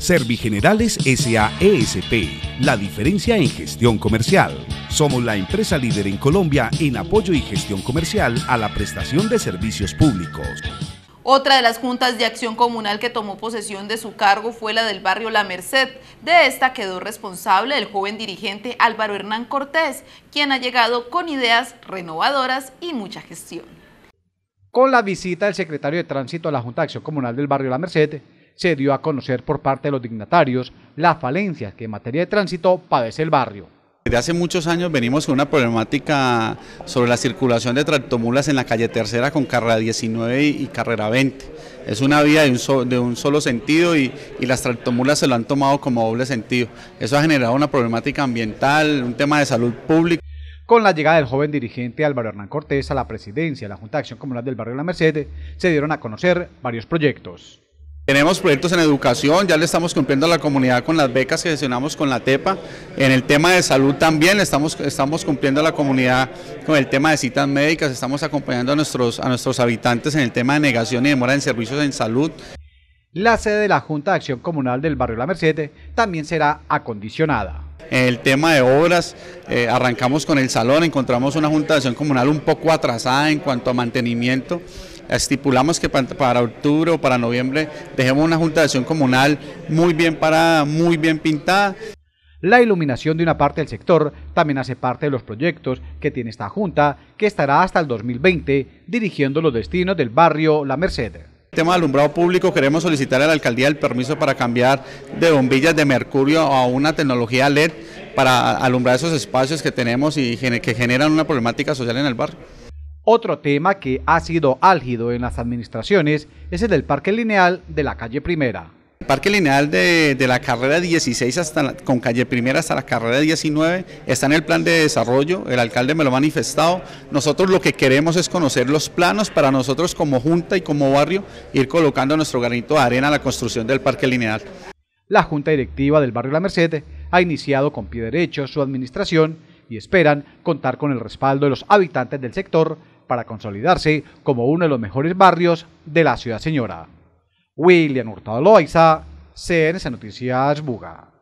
Servigenerales SAESP, la diferencia en gestión comercial. Somos la empresa líder en Colombia en apoyo y gestión comercial a la prestación de servicios públicos. Otra de las juntas de acción comunal que tomó posesión de su cargo fue la del barrio La Merced. De esta quedó responsable el joven dirigente Álvaro Hernán Cortés, quien ha llegado con ideas renovadoras y mucha gestión. Con la visita del secretario de Tránsito a la Junta de Acción Comunal del barrio La Merced, se dio a conocer por parte de los dignatarios la falencia que en materia de tránsito padece el barrio. Desde hace muchos años venimos con una problemática sobre la circulación de tractomulas en la calle Tercera con carrera 19 y carrera 20. Es una vía de un, solo sentido y, las tractomulas se lo han tomado como doble sentido. Eso ha generado una problemática ambiental, un tema de salud pública. Con la llegada del joven dirigente Álvaro Hernán Cortés a la presidencia de la Junta de Acción Comunal del Barrio La Merced, se dieron a conocer varios proyectos. Tenemos proyectos en educación, ya le estamos cumpliendo a la comunidad con las becas que gestionamos con la TEPA. En el tema de salud también estamos, estamos cumpliendo a la comunidad con el tema de citas médicas, estamos acompañando a nuestros, a nuestros habitantes en el tema de negación y demora en servicios en salud. La sede de la Junta de Acción Comunal del Barrio La Merced también será acondicionada. En El tema de obras, eh, arrancamos con el salón, encontramos una Junta de Acción Comunal un poco atrasada en cuanto a mantenimiento estipulamos que para, octubre o para noviembre dejemos una junta de acción comunal muy bien parada, muy bien pintada. La iluminación de una parte del sector también hace parte de los proyectos que tiene esta Junta, que estará hasta el 2020 dirigiendo los destinos del barrio La Merced. El tema de alumbrado público queremos solicitar a la alcaldía el permiso para cambiar de bombillas de mercurio a una tecnología LED para alumbrar esos espacios que tenemos y que generan una problemática social en el barrio. Otro tema que ha sido álgido en las administraciones es el del parque lineal de la calle Primera. El parque lineal de, la carrera 16 hasta con calle primera hasta la carrera 19 está en el plan de desarrollo, el alcalde me lo ha manifestado. Nosotros lo que queremos es conocer los planos para nosotros como junta y como barrio ir colocando nuestro granito de arena a la construcción del parque lineal. La junta directiva del barrio La Merced ha iniciado con pie derecho su administración y esperan contar con el respaldo de los habitantes del sector para consolidarse como uno de los mejores barrios de la ciudad señora. William Hurtado Loaiza, CNC Noticias Buga.